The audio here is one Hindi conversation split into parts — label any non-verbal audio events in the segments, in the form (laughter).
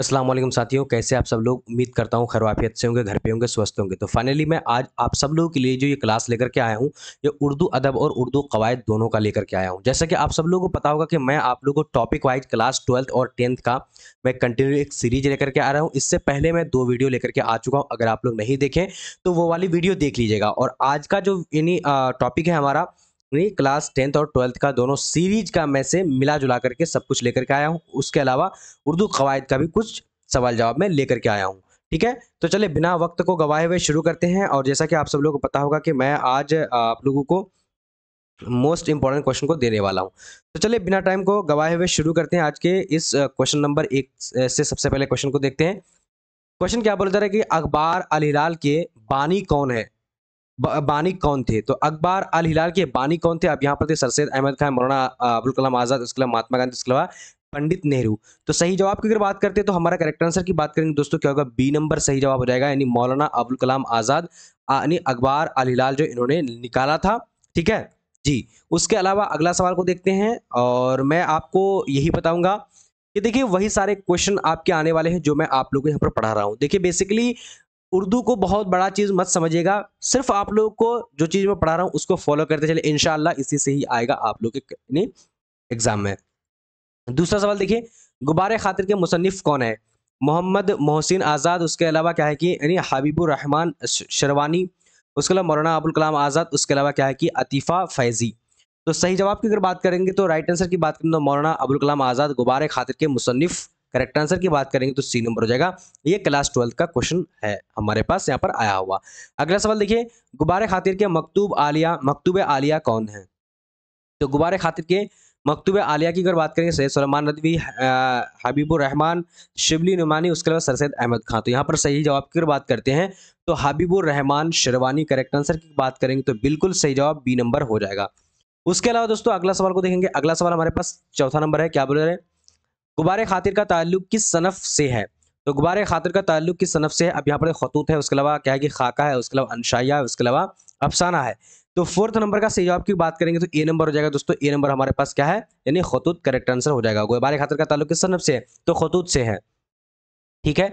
असलम साथियों कैसे आप सब लोग उम्मीद करता हूँ खरवाफियत से होंगे घर पे होंगे स्वस्थ होंगे तो फाइनली मैं आज आप सब लोगों के लिए जो ये क्लास लेकर के आया हूँ ये उर्दू अदब और उर्दू कवायद दोनों का लेकर के आया हूँ जैसा कि आप सब लोगों को पता होगा कि मैं आप लोगों को टॉपिक वाइज क्लास ट्वेल्थ और टेंथ का मैं कंटिन्यू एक सीरीज लेकर के आ रहा हूँ इससे पहले मैं दो वीडियो लेकर के आ चुका हूँ अगर आप लोग नहीं देखें तो वो वाली वीडियो देख लीजिएगा और आज का जो यानी टॉपिक है हमारा यानी क्लास टेंथ और ट्वेल्थ का दोनों सीरीज का मैं से मिला जुला करके सब कुछ लेकर के आया हूँ उसके अलावा उर्दू कवायद का भी कुछ सवाल जवाब में लेकर के आया हूँ ठीक है तो चले बिना वक्त को गवाए हुए शुरू करते हैं और जैसा कि आप सब लोगों को पता होगा कि मैं आज आप लोगों को मोस्ट इंपॉर्टेंट क्वेश्चन को देने वाला हूं तो चलिए बिना टाइम को गवाए हुए शुरू करते हैं आज के इस क्वेश्चन नंबर एक से सबसे पहले क्वेश्चन को देखते हैं क्वेश्चन क्या बोला जा रहा है कि अखबार अलीलाल के बानी कौन है बानी कौन थे तो अखबार अल हिलाल के बानी कौन थे अब यहाँ पर थे सर सैद अहमद खान मौलाना अब्दुल कलाम आज़ाद उसके अलावा महात्मा गांधी उसके अलावा पंडित नेहरू तो सही जवाब की अगर बात करते हैं तो हमारा करेक्ट आंसर की बात करेंगे दोस्तों क्या होगा बी नंबर सही जवाब हो जाएगा यानी मौलाना अब्दुल कलाम आज़ाद यानी अखबार अल हिलाल जो इन्होंने निकाला था ठीक है जी उसके अलावा अगला सवाल को देखते हैं और मैं आपको यही बताऊंगा कि देखिए वही सारे क्वेश्चन आपके आने वाले हैं जो मैं आप लोगों को यहाँ पर पढ़ा रहा हूँ देखिए बेसिकली उर्दू को बहुत बड़ा चीज़ मत समझिएगा सिर्फ आप लोग को जो चीज़ मैं पढ़ा रहा हूँ उसको फॉलो करते चले इन इसी से ही आएगा आप लोग के एग्ज़ाम में दूसरा सवाल देखिए गुब्बारे खातिर के मुसनफ़ कौन है मोहम्मद मोहसिन आज़ाद उसके अलावा क्या है कि यानी हबीबुर रहमान शरवानी उसके अलावा मौलाना अबुल कलाम आज़ाद उसके अलावा क्या है कि अतीफ़ा फैज़ी तो सही जवाब की अगर बात करेंगे तो राइट आंसर की बात करें तो मौलाना अबुल कलाम आज़ाद गुब्बारे खातिर के मुसनफ़ करेक्ट आंसर की बात करेंगे तो सी नंबर हो जाएगा ये क्लास ट्वेल्थ का क्वेश्चन है हमारे पास यहाँ पर आया हुआ अगला सवाल देखिए गुब्बारे खातिर के मकतूब आलिया मकतूब आलिया कौन है तो गुब्बारे खातिर के मकतूब आलिया की अगर बात करेंगे सैयद सलमान नदवी रहमान शिबली नुमानी उसके अलावा सर सैद अहमद खान तो यहाँ पर सही जवाब की अगर बात करते हैं तो हबीबुर रहमान शेरवानी करेक्ट आंसर की बात करेंगे तो बिल्कुल सही जवाब बी नंबर हो जाएगा उसके अलावा दोस्तों अगला सवाल को देखेंगे अगला सवाल हमारे पास चौथा नंबर है क्या बोल रहे हैं गुब्बारे खातिर का ताल्लुक किस सनफ से है तो गुब्बारे खातिर का ताल्लुक किस सनफ से है अब यहाँ पर खतूत है उसके अलावा क्या है कि खाका है उसके अलावा अनशाया है उसके अलावा अफसाना है तो फोर्थ नंबर का सही जवाब की बात करेंगे तो ए नंबर हो जाएगा दोस्तों ए नंबर हमारे पास क्या है यानी खतूत करेक्ट आंसर हो जाएगा गुब्बार खातिर का ताल्लुक किस सनफ से है तो खतूत से है ठीक है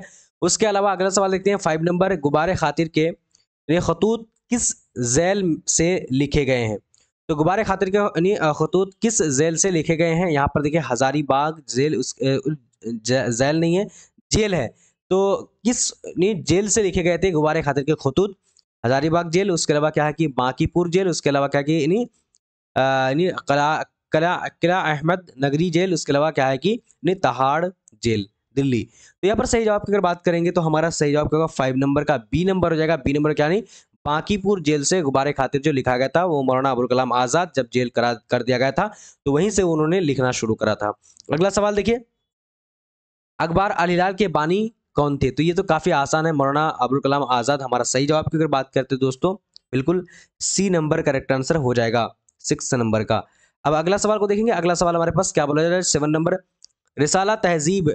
उसके अलावा अगला सवाल देखते हैं फाइव नंबर गुब्बार खातिर के खतूत किस जैल से लिखे गए हैं तो गुब्बारे खातिर के यानी खतूत किस जेल से लिखे गए हैं यहाँ पर देखिए हजारीबाग जेल उस जेल नहीं है जेल है तो किस जेल से लिखे गए थे गुब्बारे खातिर के खतूत हजारीबाग जेल उसके अलावा क्या है कि बांकीपुर जेल उसके अलावा क्या है कि यानी कला कला किला अहमद नगरी जेल उसके अलावा क्या है कि यानी तहाड़ जेल दिल्ली तो यहाँ पर सही जवाब की अगर बात करेंगे तो हमारा सही जवाब क्या होगा फाइव नंबर का बी नंबर हो जाएगा बी नंबर क्या नहीं बांकीपुर जेल से गुब्बारे खातिर जो लिखा गया था वो मौलाना अबुल कलाम आजाद जब जेल करा कर दिया गया था तो वहीं से उन्होंने लिखना शुरू करा था अगला सवाल देखिए अखबार अलीलाल के बानी कौन थे तो ये तो काफी आसान है मौलाना अबुल कलाम आजाद हमारा सही जवाब की अगर बात करते दोस्तों बिल्कुल सी नंबर करेक्ट आंसर हो जाएगा सिक्स नंबर का अब अगला सवाल को देखेंगे अगला सवाल हमारे पास क्या बोला जा रहा है सेवन नंबर रिसाला तहजीब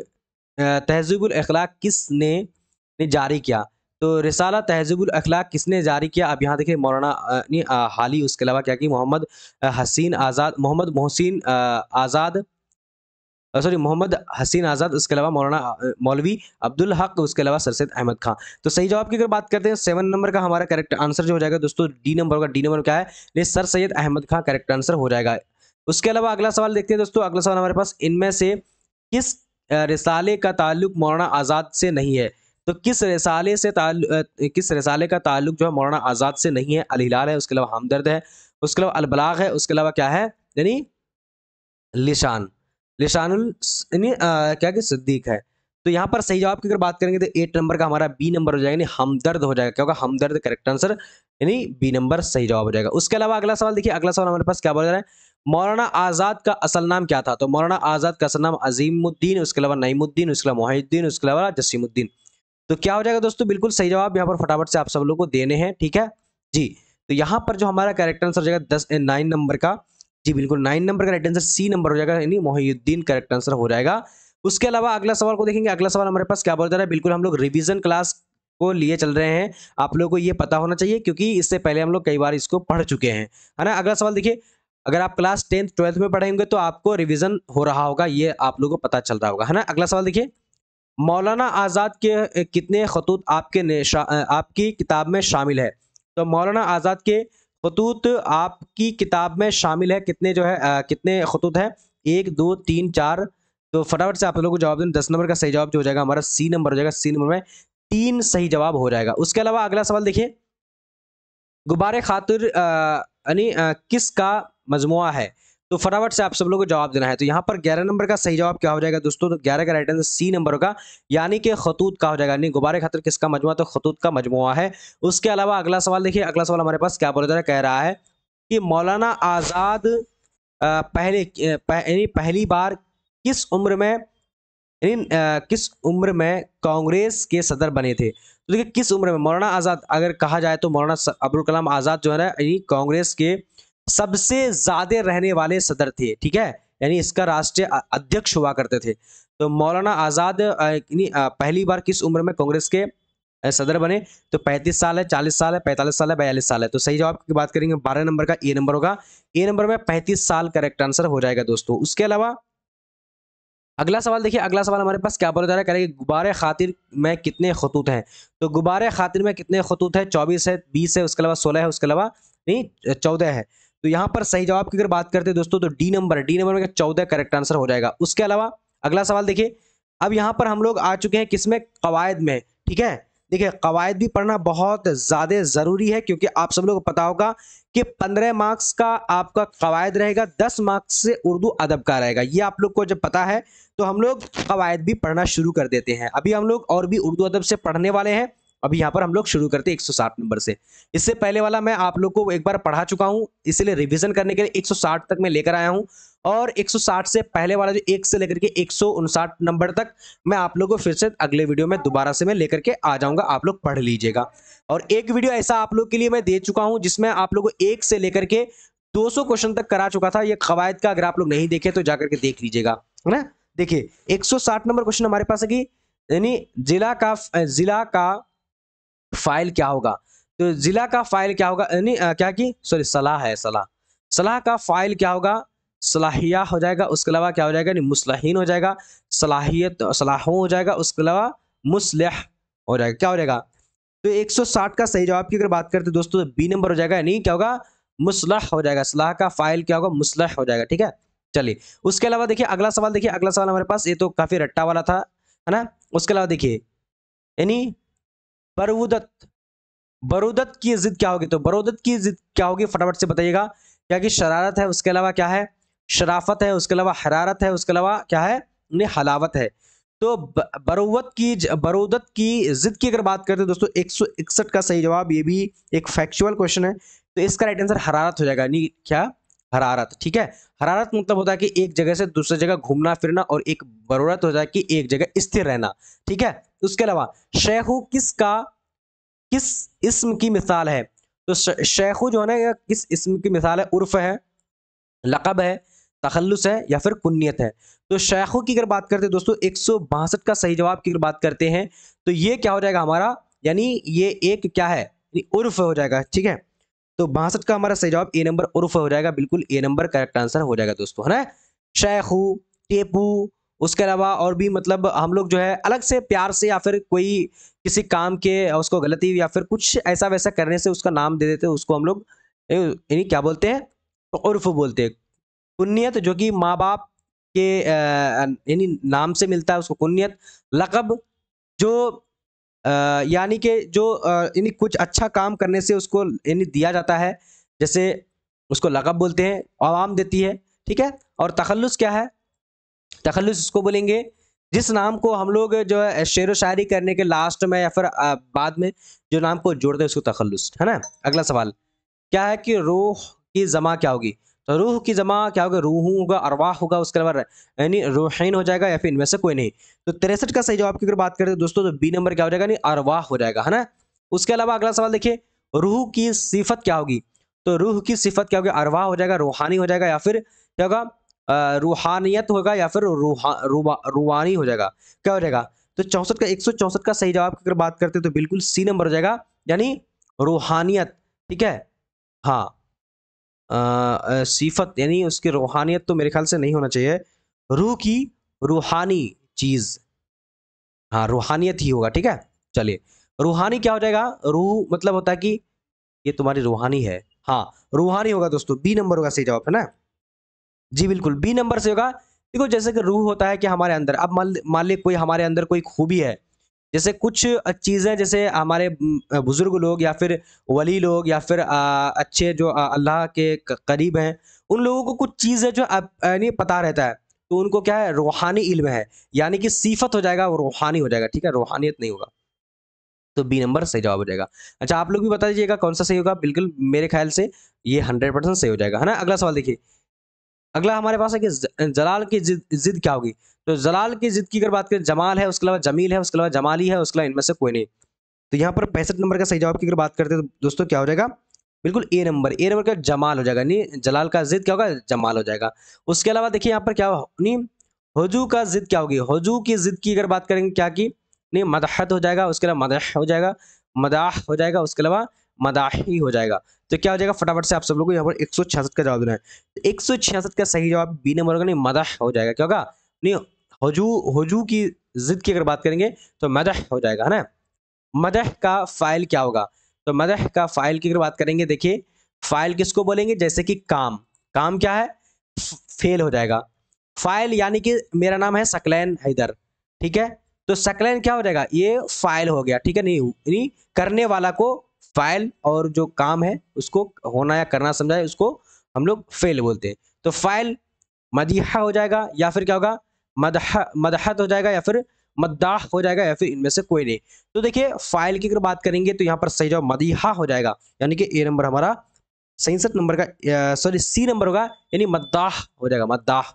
तहजीबुल अखलाक किस ने जारी किया तो रिसाला तहजबुल अखलाक किसने जारी किया आप यहाँ देखिए मौलाना हाली उसके अलावा क्या कि मोहम्मद हसीन आज़ाद मोहम्मद मोहसिन आज़ाद सॉरी मोहम्मद हसीन आज़ाद उसके अलावा मौलाना मौलवी अब्दुल हक उसके अलावा सरसद अहमद खान तो सही जवाब की अगर बात करते हैं सेवन नंबर का हमारा करेक्ट आंसर जो हो जाएगा दोस्तों डी नंबर का डी नंबर क्या है sir Syed Ahmad Khan correct answer हो जाएगा उसके अलावा अगला सवाल देखते हैं दोस्तों अगला सवाल हमारे पास इनमें से किस रिसाले का ताल्लुक मौलाना आज़ाद से नहीं है तो किस रसाले से किस रसाले का ताल्लुक जो है मौलाना आज़ाद से नहीं है अलहिलाल है उसके अलावा हमदर्द है उसके अलावा अलबलाग है उसके अलावा क्या है यानी लिशान लिशानुल यानी क्या कि सिद्दीक है तो यहाँ पर सही जवाब की अगर बात करेंगे तो एट नंबर का हमारा बी नंबर हो जाएगा यानी हमदर्द हो जाएगा क्योंकि हमदर्द करेक्ट आंसर यानी बी नंबर सही जवाब हो जाएगा उसके अलावा अगला सवाल देखिए अगला सवाल हमारे पास क्या बोल रहा है मौलाना आज़ाद का असल नाम क्या था तो मौलाना आज़ाद का असल नाम अजीमुद्दीन उसके अलावा नईमुद्दीन उसके अलावा मोहिद्दीन उसके अलावा जसीमुद्दीन तो क्या हो जाएगा दोस्तों बिल्कुल सही जवाब यहाँ पर फटाफट से आप सब लोग को देने हैं ठीक है जी तो यहाँ पर जो हमारा करेक्ट आंसर हो जाएगा दस नाइन नंबर का जी बिल्कुल नाइन नंबर का राइट आंसर सी नंबर हो जाएगा यानी मोहिउद्दीन करेक्ट आंसर हो जाएगा उसके अलावा अगला सवाल को देखेंगे अगला सवाल हमारे पास क्या बोल रहा है बिल्कुल हम लोग रिविजन क्लास को लिए चल रहे हैं आप लोगों को ये पता होना चाहिए क्योंकि इससे पहले हम लोग कई बार इसको पढ़ चुके हैं है ना अगला सवाल देखिए अगर आप क्लास टेंथ ट्वेल्थ में पढ़ेंगे तो आपको रिविजन हो रहा होगा ये आप लोगों को पता चल रहा होगा है ना अगला सवाल देखिए मौलाना आज़ाद के कितने खतूत आपके आपकी किताब में शामिल है तो मौलाना आज़ाद के खतूत आपकी किताब में शामिल है कितने जो है आ, कितने खतूत हैं एक दो तीन चार तो फटाफट से आप लोगों को जवाब दें दस नंबर का सही जवाब जो हो जाएगा हमारा सी नंबर हो जाएगा सी नंबर में तीन सही जवाब हो जाएगा उसके अलावा अगला सवाल देखिए गुब्बारे खातिर यानी किसका मजमु है तो फटाफट से आप सब लोगों को जवाब देना है तो यहाँ पर ग्यारह नंबर का सही जवाब क्या हो जाएगा दोस्तों तो ग्यारह का राइट आंसर सी नंबर होगा यानी कि खतूत का हो जाएगा यानी गुब्बारे खातर किसका मजमुआ तो खतूत का मजमुआ है उसके अलावा अगला सवाल देखिए अगला सवाल हमारे पास क्या बोला जा रहा है कह रहा है कि मौलाना आज़ाद पहले यानी पहली बार किस उम्र में यानी किस उम्र में कांग्रेस के सदर बने थे तो देखिए किस उम्र में मौलाना आज़ाद अगर कहा जाए तो मौलाना अब्दुल कलाम आज़ाद जो है ना यानी कांग्रेस के सबसे ज्यादा रहने वाले सदर थे ठीक है यानी इसका राष्ट्रीय अध्यक्ष हुआ करते थे तो मौलाना आज़ाद पहली बार किस उम्र में कांग्रेस के सदर बने तो 35 साल है 40 साल है 45 साल है बयालीस साल है तो सही जवाब की बात करेंगे 12 नंबर का ए नंबर होगा ए नंबर में 35 साल करेक्ट आंसर हो जाएगा दोस्तों उसके अलावा अगला सवाल देखिए अगला सवाल हमारे पास क्या बोला जा रहा है करेंगे गुब्बारे खातिर में कितने खतूत हैं तो गुब्बारे खातिर में कितने खतूत है चौबीस है बीस है उसके अलावा सोलह है उसके अलावा नहीं चौदह है तो यहां पर सही जवाब की अगर बात करते हैं दोस्तों तो डी नंबर डी नंबर में चौदह करेक्ट आंसर हो जाएगा उसके अलावा अगला सवाल देखिए अब यहां पर हम लोग आ चुके हैं किसमें कवायद में ठीक है देखिए कवायद भी पढ़ना बहुत ज़्यादा ज़रूरी है क्योंकि आप सब लोग को पता होगा कि पंद्रह मार्क्स का आपका कवायद रहेगा दस मार्क्स से उर्दू अदब का रहेगा ये आप लोग को जब पता है तो हम लोग कवायद भी पढ़ना शुरू कर देते हैं अभी हम लोग और भी उर्दू अदब से पढ़ने वाले हैं अभी यहाँ पर हम लोग शुरू करते हैं 160 नंबर से इससे पहले वाला मैं आप लोग को एक बार पढ़ा चुका हूँ इसलिए रिविजन करने के लिए एक तक मैं लेकर आया हूँ और 160 से पहले वाला जो एक से लेकर के एक नंबर तक मैं आप लोग को फिर से अगले वीडियो में दोबारा से मैं लेकर के आ जाऊंगा आप लोग पढ़ लीजिएगा और एक वीडियो ऐसा आप लोग के लिए मैं दे चुका हूँ जिसमें आप लोग को एक से लेकर के 200 क्वेश्चन तक करा चुका था ये कवायद का अगर आप लोग नहीं देखे तो जाकर के देख लीजिएगा है ना देखिए 160 नंबर क्वेश्चन हमारे पास है कि यानी जिला का जिला का फाइल क्या होगा तो जिला का फाइल क्या होगा यानी क्या की सॉरी सलाह है सलाह सलाह का फाइल क्या होगा सलाहिया हो जाएगा उसके अलावा क्या हो जाएगा यानी मुसलहीन हो जाएगा सलाहियत सलाहों हो जाएगा उसके अलावा मुसलह हो जाएगा क्या हो जाएगा तो 160 का सही जवाब की अगर बात करते तो दोस्तों बी नंबर हो जाएगा यानी क्या होगा मुसलह हो जाएगा सलाह का फाइल क्या होगा मुसलह हो जाएगा ठीक है चलिए उसके अलावा देखिए अगला सवाल देखिए अगला सवाल हमारे पास ये तो काफ़ी रट्टा वाला था है ना उसके अलावा देखिए यानी बरुदत बरुदत की जिद क्या होगी तो बरूदत की जिद क्या होगी फटाफट से बताइएगा क्या कि शरारत है उसके अलावा क्या है शराफत है उसके अलावा हरारत है उसके अलावा क्या है हलावत है तो बरूवत की बरूदत की जिद की अगर बात करते हैं दोस्तों एक का सही जवाब ये भी एक फैक्चुअल क्वेश्चन है तो इसका राइट आंसर हरारत हो जाएगा यानी क्या हरारत ठीक है हरारत मतलब होता है कि एक जगह से दूसरी जगह घूमना फिरना और एक बरूरत हो जाए कि एक जगह स्थिर रहना ठीक है उसके अलावा शेखु किसका किस इसम की मिसाल है तो शेखु जो है ना किस इसम की मिसाल है उर्फ है लकब है तखलुस है या फिर कुन्नीत है तो शेखु की अगर बात करते हैं दोस्तों एक का सही जवाब की अगर बात करते हैं तो ये क्या हो जाएगा हमारा यानी ये एक क्या है उर्फ हो जाएगा ठीक है तो बासठ का हमारा सही जवाब ए नंबर उर्फ हो जाएगा बिल्कुल ए नंबर करेक्ट आंसर हो जाएगा दोस्तों है ना शेखु टेपू उसके अलावा और भी मतलब हम लोग जो है अलग से प्यार से या फिर कोई किसी काम के उसको गलती या फिर कुछ ऐसा वैसा करने से उसका नाम दे देते उसको हम लोग यानी क्या बोलते हैं उर्फ बोलते हैं कुन्नीत जो कि माँ बाप के यानी नाम से मिलता है उसको कुन्नीत लकब जो यानी कि जो यानी कुछ अच्छा काम करने से उसको यानी दिया जाता है जैसे उसको लकब बोलते हैं आवाम देती है ठीक है और तखलस क्या है तखलुस इसको बोलेंगे जिस नाम को हम लोग जो है शेर व शायरी करने के लास्ट में या फिर बाद में जो नाम को जोड़ते हैं उसको तखलुस है ना अगला सवाल क्या है कि रूह की जमा क्या होगी तो रूह की जमा क्या होगा रूह होगा अरवाह होगा उसके अलावा यानी रूहैन हो जाएगा या फिर इनमें से कोई नहीं तो तिरसठ का सही जवाब की अगर बात करें तो दोस्तों तो बी नंबर क्या हो जाएगा यानी अरवाह हो जाएगा है ना उसके अलावा अगला सवाल देखिए रूह की सिफत क्या होगी तो रूह की सिफत क्या होगी अरवाह हो जाएगा रूहानी हो जाएगा या फिर क्या होगा रूहानियत होगा या फिर रूहा रूबा रूहानी हो जाएगा क्या हो जाएगा तो चौंसठ का एक का सही जवाब की अगर बात करते हैं तो बिल्कुल सी नंबर हो जाएगा यानी रूहानियत ठीक है हाँ सिफत यानी उसकी रूहानियत तो मेरे ख्याल से नहीं होना चाहिए रूह की रूहानी चीज़ हाँ रूहानियत ही होगा ठीक है चलिए रूहानी क्या हो जाएगा रूह मतलब होता है कि ये तुम्हारी रूहानी है हाँ रूहानी होगा दोस्तों बी नंबर होगा सही जवाब है ना जी बिल्कुल बी नंबर से होगा देखो जैसे कि रूह होता है कि हमारे अंदर अब मान मान ली कोई हमारे अंदर कोई खूबी है जैसे कुछ चीज़ें जैसे हमारे बुज़ुर्ग लोग या फिर वली लोग या फिर अच्छे जो अल्लाह के करीब हैं उन लोगों को कुछ चीज़ें जो यानी पता रहता है तो उनको क्या है रूहानी इल्म है यानी कि सीफत हो जाएगा वो रूहानी हो जाएगा ठीक है रूहानियत नहीं होगा तो बी नंबर सही जवाब हो जाएगा अच्छा आप लोग भी बता दीजिएगा कौन सा सही होगा बिल्कुल मेरे ख्याल से ये हंड्रेड परसेंट सही हो जाएगा है ना अगला सवाल देखिए अगला हमारे पास है कि जलाल की जिद जिद क्या होगी तो जलाल की जिद की अगर बात करें जमाल है उसके अलावा जमील है उसके अलावा जमाली है उसके अलावा इनमें से कोई नहीं तो यहाँ पर पैंसठ नंबर का सही जवाब की अगर बात करते हैं तो दोस्तों क्या हो जाएगा बिल्कुल ए नंबर ए नंबर का जमाल हो जाएगा नहीं जलाल का जिद क्या होगा जमाल हो जाएगा उसके अलावा देखिए यहाँ पर क्या नहीं हजू का जिद क्या होगी हजू की जिद की अगर बात करेंगे क्या की नहीं मदहत हो जाएगा उसके अलावा मदह हो जाएगा मदाह हो जाएगा उसके अलावा मदाही हो जाएगा तो क्या हो जाएगा फटाफट से आप सब लोग को यहाँ पर एक का जवाब देना है एक का सही जवाब बी नंबर होगा नहीं मदाह हो जाएगा क्या होगा नहीं हजू हजू की जिद की अगर बात करेंगे तो मदह हो जाएगा है ना मदह का फाइल क्या होगा तो मदह का फाइल की अगर बात करेंगे देखिए फाइल किसको बोलेंगे जैसे कि काम काम क्या है फेल हो जाएगा फाइल यानी कि मेरा नाम है सकलैन हैदर ठीक है तो सकलैन क्या हो जाएगा ये फाइल हो गया ठीक है नहीं करने वाला को फाइल और जो काम है उसको होना या करना समझा उसको हम लोग फेल बोलते हैं तो फाइल मदीहा हो जाएगा या फिर क्या होगा मदह मदहत हो जाएगा या फिर मद्दाह हो जाएगा या फिर इनमें से कोई नहीं तो देखिए फाइल की अगर बात करेंगे तो यहाँ पर सही जवाब मदीहा हो जाएगा यानी कि ए नंबर हमारा सैंसठ नंबर का सॉरी सी नंबर होगा यानी मद्दाह हो जाएगा मद्दाह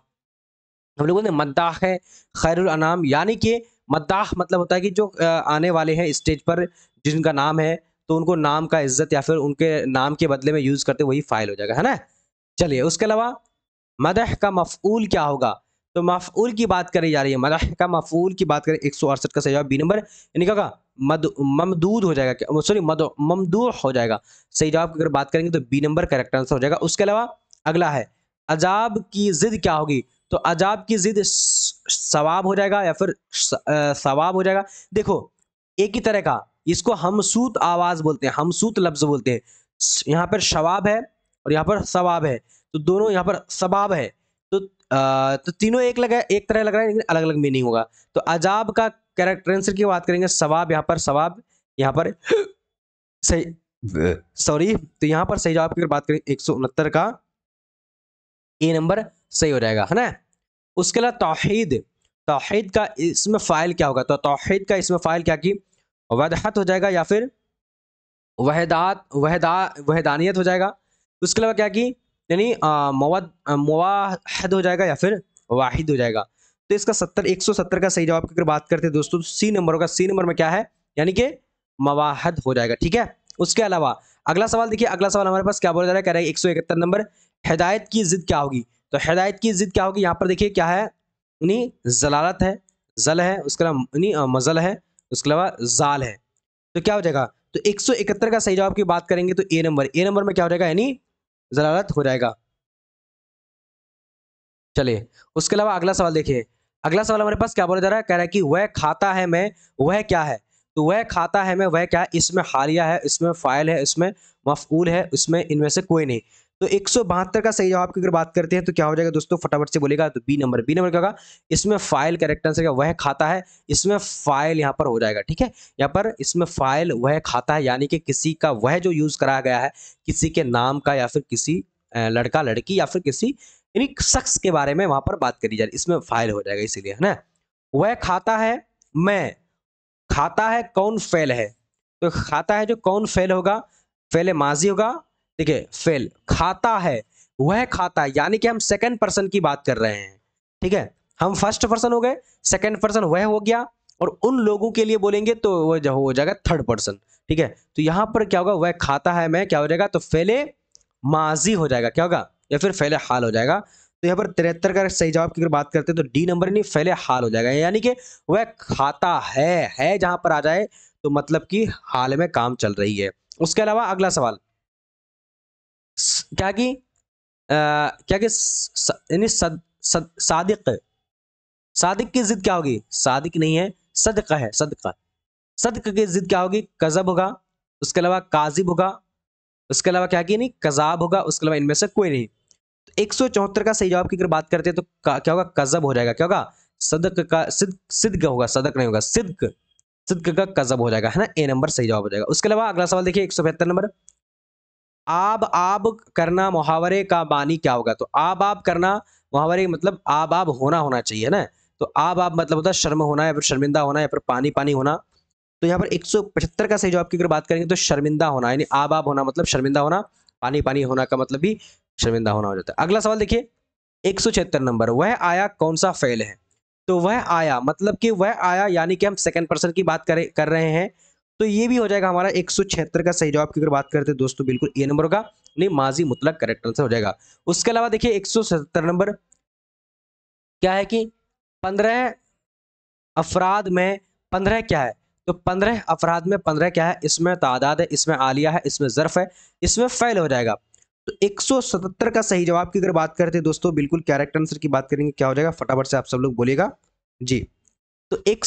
हम लोगों ने मद्दाह है खैरुल अनाम यानी कि मद्दाह मतलब होता है कि जो आने वाले हैं स्टेज पर जिनका नाम है तो उनको नाम का इज्जत या फिर उनके नाम के बदले में यूज करते वही फाइल हो जाएगा है ना चलिए उसके अलावा मदह का मफूल क्या होगा तो मफूल की बात करी जा रही है मदह का मफूल की बात करें एक सौ अड़सठ का सही जवाब बी नंबर यानी क्या मद ममदूद हो जाएगा सॉरी मद ममदूर हो जाएगा सही जवाब की अगर बात करेंगे तो बी नंबर करेक्ट आंसर हो जाएगा उसके अलावा अगला है अजाब की ज़िद क्या होगी तो अजाब की ज़िद सवाब हो जाएगा या फिर सवाब हो जाएगा देखो एक ही तरह का इसको हमसूत आवाज़ बोलते हैं हमसूत लफ्ज़ बोलते हैं यहाँ पर शवाब है और यहाँ पर सवाब है तो दोनों यहाँ पर सबाब है तो आ, तो तीनों एक लगा एक तरह लग रहा है लेकिन अलग अलग मीनिंग होगा तो अजाब का कैरेक्टर आंसर की बात करेंगे सवाब यहाँ पर सवाब यहाँ पर (laughs) सही सॉरी तो यहाँ पर सही जवाब की बात करें एक का ए नंबर सही हो जाएगा है ना उसके अलावा तोहहीद तोहेद का इसमें फ़ाइल क्या होगा तो तोहहीद का इसमें फ़ाइल क्या की वहदहत हो जाएगा या फिर वहदात वहदा वहदानियत हो जाएगा उसके अलावा क्या कि यानी मवाद मवाहद हो जाएगा या फिर वाहिद हो जाएगा तो इसका सत्तर एक सौ सत्तर का सही जवाब की अगर बात करते हैं दोस्तों तो सी नंबर का सी नंबर में क्या है यानी कि मवाहद हो जाएगा ठीक है उसके अलावा अगला सवाल देखिए अगला सवाल हमारे पास क्या बोला जा रहा है कह रहा है एक सौ इकहत्तर नंबर हिदायत की जिद क्या होगी तो हिदायत की जिद क्या होगी यहाँ पर देखिए क्या है यानी जलालत है जल है उसका नाम यानी मजल है उसके अलावा जाल है तो क्या हो जाएगा तो 171 का सही जवाब की बात करेंगे तो ए नंबर ए नंबर में क्या हो जाएगा यानी जलालत हो जाएगा चलिए उसके अलावा अगला सवाल देखिए अगला सवाल हमारे पास क्या बोला जा रहा है कह रहा है कि वह खाता है मैं वह क्या है तो वह खाता है मैं वह क्या है इसमें हालिया है इसमें फाइल है इसमें मफूल है इसमें इनमें से कोई नहीं तो एक का सही जवाब की अगर बात करते हैं तो क्या हो जाएगा दोस्तों फटाफट से बोलेगा तो बी नंबर बी नंबर क्या होगा इसमें फाइल करेक्ट आंसर वह खाता है इसमें फाइल यहाँ पर हो जाएगा ठीक है यहाँ पर इसमें फाइल वह खाता है यानी कि किसी का वह जो यूज कराया गया है किसी के नाम का या फिर किसी लड़का लड़की या फिर किसी यानी शख्स के बारे में वहां पर बात करी जा रही इसमें फाइल हो जाएगा इसीलिए है ना वह खाता है मैं खाता है कौन फेल है तो खाता है जो कौन फेल होगा फेल माजी होगा है फेल खाता है वह खाता है यानी कि हम सेकेंड पर्सन की बात कर रहे हैं ठीक है हम फर्स्ट पर्सन हो गए सेकेंड पर्सन वह हो गया और उन लोगों के लिए बोलेंगे तो वह जो हो जाएगा थर्ड पर्सन ठीक है तो यहां पर क्या होगा वह खाता है मैं क्या हो जाएगा तो फैले माजी हो जाएगा क्या होगा या फिर फैले हाल हो जाएगा तो यहाँ पर तिहत्तर का सही जवाब की अगर बात करते हैं तो डी नंबर नहीं फैले हाल हो जाएगा यानी कि वह खाता है है जहां पर आ जाए तो मतलब कि हाल में काम चल रही है उसके अलावा अगला सवाल क्या कि क्या कि यानी सादिक सादिक की जिद क्या होगी सादिक नहीं है सदका है सदका सदक की जिद क्या होगी कजब होगा उसके अलावा काजिब होगा उसके अलावा क्या कि नहीं कजाब होगा उसके अलावा इनमें से कोई नहीं तो एक सौ चौहत्तर का सही जवाब की अगर बात करते हैं तो क्या होगा कजब हो जाएगा क्या होगा सदक का सिद सिद्ध होगा सदक नहीं होगा सिद्क सिद्क का कजब हो जाएगा है ना ए नंबर सही जवाब हो जाएगा उसके अलावा अगला सवाल देखिए एक सौ बहत्तर नंबर आब आब करना मुहावरे का बानी क्या होगा तो आब आब करना मुहावरे मतलब आब आब होना होना चाहिए ना तो आब आब मतलब होता है शर्म होना या फिर शर्मिंदा होना या फिर पानी पानी होना तो यहाँ पर पचहत्तर का सही जवाब की अगर बात करेंगे तो शर्मिंदा होना यानी आब आब होना मतलब शर्मिंदा होना पानी पानी होना का मतलब भी शर्मिंदा होना हो जाता है अगला सवाल देखिए एक नंबर वह आया कौन सा फेल है तो वह आया मतलब कि वह आया यानी कि हम सेकंड पर्सन की बात करें कर रहे हैं तो ये भी हो जाएगा हमारा एक का सही जवाब की अगर बात करते हैं तो दोस्तों बिल्कुल ए नंबर होगा नहीं माजी मुतलक करेक्ट आंसर हो जाएगा उसके अलावा देखिए एक नंबर क्या है कि पंद्रह अफराद में पंद्रह क्या है तो पंद्रह अफराद में पंद्रह क्या है इसमें तादाद है इसमें आलिया है इसमें ज़र्फ है इसमें फ़ैल हो जाएगा तो 177 का सही जवाब की अगर बात करते हैं दोस्तों बिल्कुल कैरेक्ट आंसर की बात करेंगे क्या हो जाएगा फटाफट से आप सब लोग बोलिएगा जी तो एक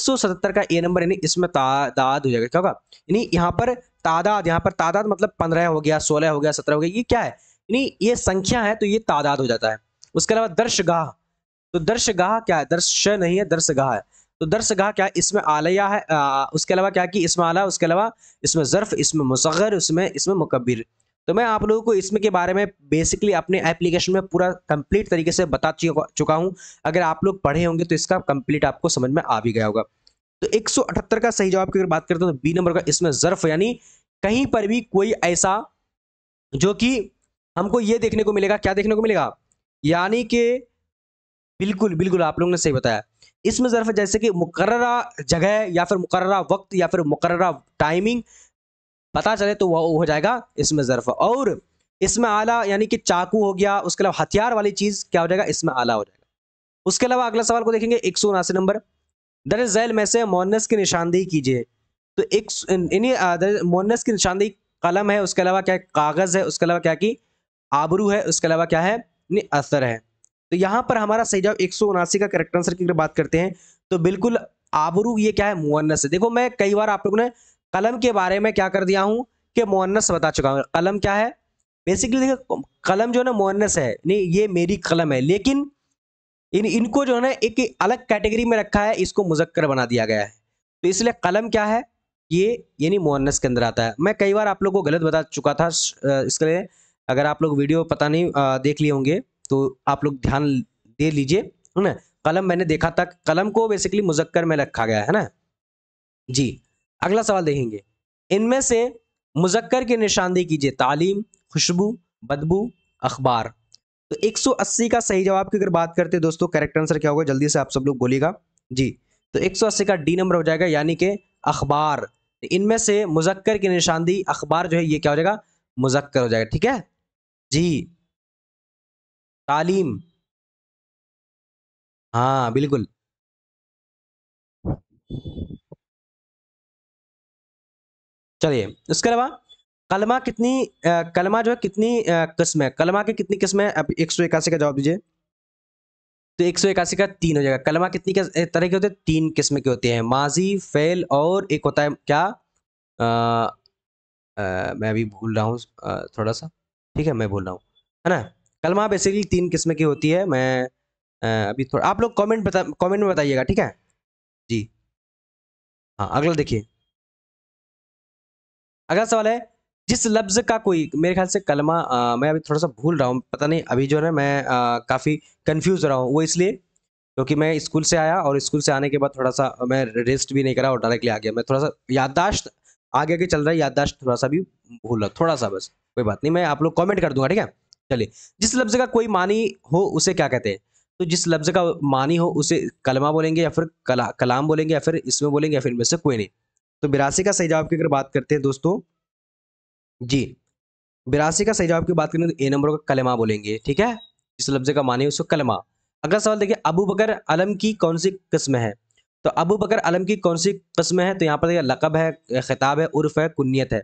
का ए नंबर यानी इसमें तादाद हो जाएगा क्या होगा यानी यहाँ पर तादाद यहाँ पर तादाद मतलब पंद्रह हो गया सोलह हो गया सत्रह हो गया ये क्या है यानी ये संख्या है तो ये तादाद हो जाता है उसके अलावा दर्शगाह तो दर्शगाह क्या है दर्श नहीं है दर्शगाह है तो दर्शगाह क्या है इसमें आलिया है आ, उसके अलावा क्या कि इसमें आला उसके अलावा इसमें ज़र्फ इसमें मुसगर उसमें इसमें मुकबिर तो मैं आप लोगों को इसमें के बारे में बेसिकली अपने एप्लीकेशन में पूरा कंप्लीट तरीके से बता चुका हूं अगर आप लोग पढ़े होंगे तो इसका कंप्लीट आपको समझ में आ भी गया होगा तो 178 का सही जवाब की अगर बात करते हैं तो बी नंबर का इसमें जर्फ यानी कहीं पर भी कोई ऐसा जो कि हमको ये देखने को मिलेगा क्या देखने को मिलेगा यानी कि बिल्कुल बिल्कुल आप लोगों ने सही बताया इसमें जर्फ जैसे कि मुकर्रा जगह या फिर मुकर्रा वक्त या फिर मुकर्रा टाइमिंग पता चले तो वह हो जाएगा इसमें ज़रफ़ और इसमें आला यानी कि चाकू हो गया उसके अलावा हथियार वाली चीज़ क्या हो जाएगा इसमें आला हो जाएगा उसके अलावा अगला सवाल को देखेंगे एक सौ उनासी नंबर दर जैल में से मोनस की निशानदेही कीजिए तो एक मोनस की निशानदेही कलम है उसके अलावा क्या कागज़ है उसके अलावा क्या की आबरू है उसके अलावा क्या है असर है तो यहाँ पर हमारा सही जवाब एक सौ उनासी का करेक्ट आंसर की अगर बात करते हैं तो बिल्कुल आबरू ये क्या है मुअन्नस है देखो मैं कई बार आप लोगों ने कलम के बारे में क्या कर दिया हूँ कि मोहनस बता चुका हूँ कलम क्या है बेसिकली देखो कलम जो है ना मोनस है नहीं ये मेरी कलम है लेकिन इन इनको जो है ना एक अलग कैटेगरी में रखा है इसको मुजक्कर बना दिया गया है तो इसलिए कलम क्या है ये यानी मोहनस के अंदर आता है मैं कई बार आप लोग को गलत बता चुका था इसके लिए अगर आप लोग वीडियो पता नहीं आ, देख लिए होंगे तो आप लोग ध्यान दे लीजिए है ना कलम मैंने देखा था कलम को बेसिकली मुजक्कर में रखा गया है ना जी अगला सवाल देखेंगे इनमें से मुजक्कर की निशानदेही कीजिए तालीम खुशबू बदबू अखबार तो 180 का सही जवाब की अगर बात करते हैं दोस्तों करेक्ट आंसर क्या होगा जल्दी से आप सब लोग बोलेगा जी तो 180 का डी नंबर हो जाएगा यानी कि अखबार तो इनमें से मुजक्कर की निशानदेही अखबार जो है ये क्या हो जाएगा मुजक्कर हो जाएगा ठीक है जी तालीम हाँ बिल्कुल चलिए उसके अलावा कलमा कितनी आ, कलमा जो है कितनी किस्म है कलमा की कितनी किस्म है अब एक सौ इक्यासी का जवाब दीजिए तो एक सौ इक्यासी का तीन हो जाएगा कलमा कितनी तरह के होते हैं तीन किस्म के होते हैं माजी फेल और एक होता है क्या आ, आ, मैं अभी भूल रहा हूँ थोड़ा सा ठीक है मैं भूल रहा हूँ है ना कलमा बेसिकली तीन किस्म की होती है मैं आ, अभी थोड़ा आप लोग कॉमेंट बता कॉमेंट में बताइएगा ठीक है जी हाँ अगला देखिए अगला सवाल है जिस लफ्ज़ का कोई मेरे ख्याल से कलमा आ, मैं अभी थोड़ा सा भूल रहा हूँ पता नहीं अभी जो है मैं काफ़ी कंफ्यूज रहा हूँ वो इसलिए क्योंकि तो मैं स्कूल से आया और स्कूल से आने के बाद थोड़ा सा मैं रेस्ट भी नहीं करा और डायरेक्टली आ गया मैं थोड़ा सा याददाश्त आगे आगे चल रहा है याददाश्त थोड़ा सा भी भूल रहा थोड़ा सा बस कोई बात नहीं मैं आप लोग कॉमेंट कर दूंगा ठीक है चलिए जिस लफ्ज़ का कोई मानी हो उसे क्या कहते हैं तो जिस लफ्ज़ का मानी हो उसे कलमा बोलेंगे या फिर कला कलाम बोलेंगे या फिर इसमें बोलेंगे या फिर इनमें से कोई नहीं तो बिरासी का सही जवाब की अगर बात करते हैं दोस्तों जी बिरासी का सही जवाब की बात करें तो ए नंबर का कलमा बोलेंगे ठीक है जिस लफ्ज का माने उसको कलमा अगला सवाल देखिए अबू बकर अलम की कौन सी कस्म है तो अबू बकर अलम की कौन सी कस्म है तो यहाँ पर देखिए लकब है खिताब है उर्फ है कुन्नीत है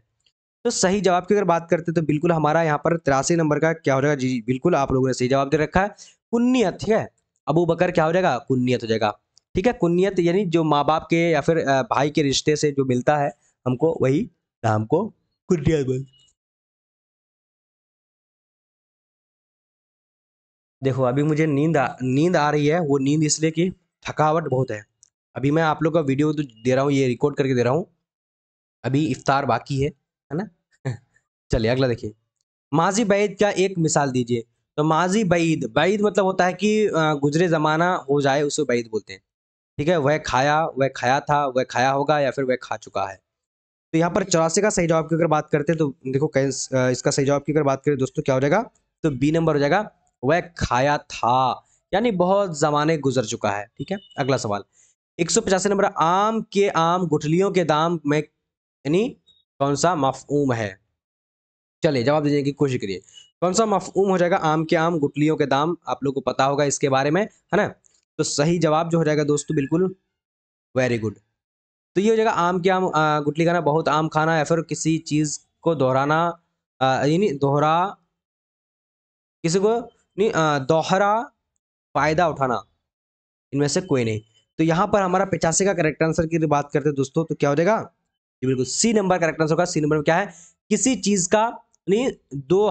तो सही जवाब की अगर बात करते हैं तो बिल्कुल हमारा यहाँ पर तिरासी नंबर का क्या हो जाएगा जी बिल्कुल आप लोगों ने सही जवाब दे रखा है कुन्नीत ठीक है अबू बकर क्या हो जाएगा कुन्नीत हो जाएगा ठीक है कुन्नीयत यानी जो माँ बाप के या फिर भाई के रिश्ते से जो मिलता है हमको वही नाम को कुन्नीयत बोल देखो अभी मुझे नींद नींद आ रही है वो नींद इसलिए कि थकावट बहुत है अभी मैं आप लोग का वीडियो तो दे रहा हूँ ये रिकॉर्ड करके दे रहा हूँ अभी इफ्तार बाकी है है ना (laughs) चलिए अगला देखिए माजी बैद का एक मिसाल दीजिए तो माजी बैद बैद मतलब होता है कि गुजरे ज़माना हो जाए उसे बैद बोलते हैं ठीक है वह खाया वह खाया था वह खाया होगा या फिर वह खा चुका है तो यहाँ पर चौरासी का सही जवाब की अगर बात करते हैं तो देखो इसका सही जवाब की अगर बात करें दोस्तों क्या हो जाएगा तो बी नंबर हो जाएगा वह खाया था यानी बहुत जमाने गुजर चुका है ठीक है अगला सवाल एक सौ पचासी नंबर आम के आम गुठलियों के दाम में यानी कौन सा मफहूम है चलिए जवाब देने की कोशिश करिए कौन सा मफहूम हो जाएगा आम के आम गुटलियों के दाम आप लोग को पता होगा इसके बारे में है ना तो सही जवाब जो हो जाएगा दोस्तों बिल्कुल वेरी गुड तो ये हो जाएगा आम के आम गुटली खाना बहुत आम खाना या फिर किसी चीज़ को दोहराना यानी दोहरा किसी को नहीं दोहरा फ़ायदा उठाना इनमें से कोई नहीं तो यहां पर हमारा पिचासी का करेक्ट आंसर की बात करते दोस्तों तो क्या हो जाएगा ये बिल्कुल सी नंबर करेक्ट आंसर होगा सी नंबर क्या है किसी चीज़ का नहीं दो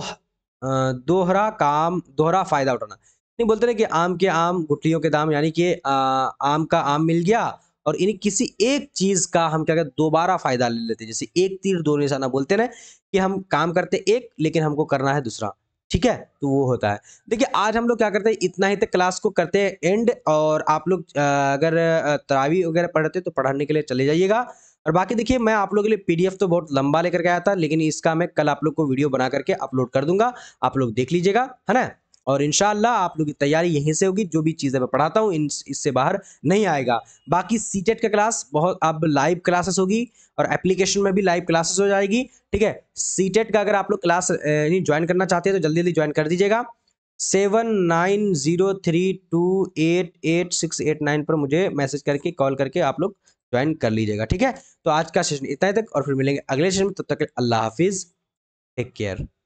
दोहरा काम दोहरा फ़ायदा उठाना नहीं बोलते ना कि आम के आम गुटलियों के दाम यानी कि आम का आम मिल गया और इन किसी एक चीज का हम क्या कहते दोबारा फायदा ले लेते जैसे एक तीर दो निशाना बोलते ना कि हम काम करते एक लेकिन हमको करना है दूसरा ठीक है तो वो होता है देखिए आज हम लोग क्या करते हैं इतना ही तक क्लास को करते हैं एंड और आप लोग अगर तरावी वगैरह पढ़ते तो पढ़ाने के लिए चले जाइएगा और बाकी देखिए मैं आप लोग के लिए पीडीएफ तो बहुत लंबा लेकर के आया था लेकिन इसका मैं कल आप लोग को वीडियो बना करके अपलोड कर दूंगा आप लोग देख लीजिएगा है ना और इन आप लोग की तैयारी यहीं से होगी जो भी चीज़ें मैं पढ़ाता हूँ इससे बाहर नहीं आएगा बाकी टेट e का क्लास बहुत अब लाइव क्लासेस होगी और एप्लीकेशन में भी लाइव क्लासेस हो जाएगी ठीक है टेट e का अगर आप लोग क्लास ज्वाइन करना चाहते हैं तो जल्दी जल्दी ज्वाइन कर दीजिएगा seven nine zero three two eight eight six eight nine पर मुझे मैसेज करके कॉल करके आप लोग ज्वाइन कर लीजिएगा ठीक है तो आज का सेशन इतना ही तक और फिर मिलेंगे अगले सेशन में तब तो तक अल्लाह हाफिज़ टेक केयर